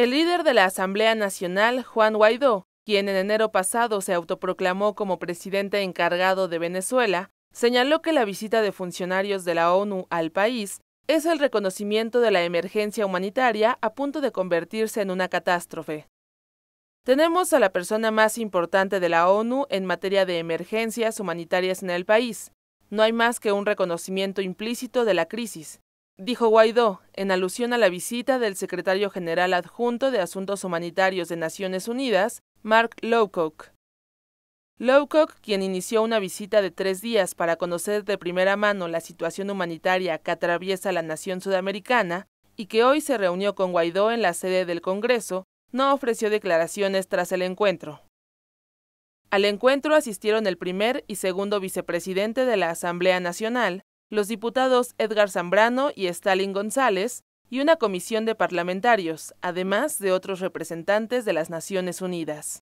El líder de la Asamblea Nacional, Juan Guaidó, quien en enero pasado se autoproclamó como presidente encargado de Venezuela, señaló que la visita de funcionarios de la ONU al país es el reconocimiento de la emergencia humanitaria a punto de convertirse en una catástrofe. Tenemos a la persona más importante de la ONU en materia de emergencias humanitarias en el país. No hay más que un reconocimiento implícito de la crisis dijo Guaidó, en alusión a la visita del secretario general adjunto de Asuntos Humanitarios de Naciones Unidas, Mark Lowcock. Lowcock, quien inició una visita de tres días para conocer de primera mano la situación humanitaria que atraviesa la nación sudamericana y que hoy se reunió con Guaidó en la sede del Congreso, no ofreció declaraciones tras el encuentro. Al encuentro asistieron el primer y segundo vicepresidente de la Asamblea Nacional, los diputados Edgar Zambrano y Stalin González, y una comisión de parlamentarios, además de otros representantes de las Naciones Unidas.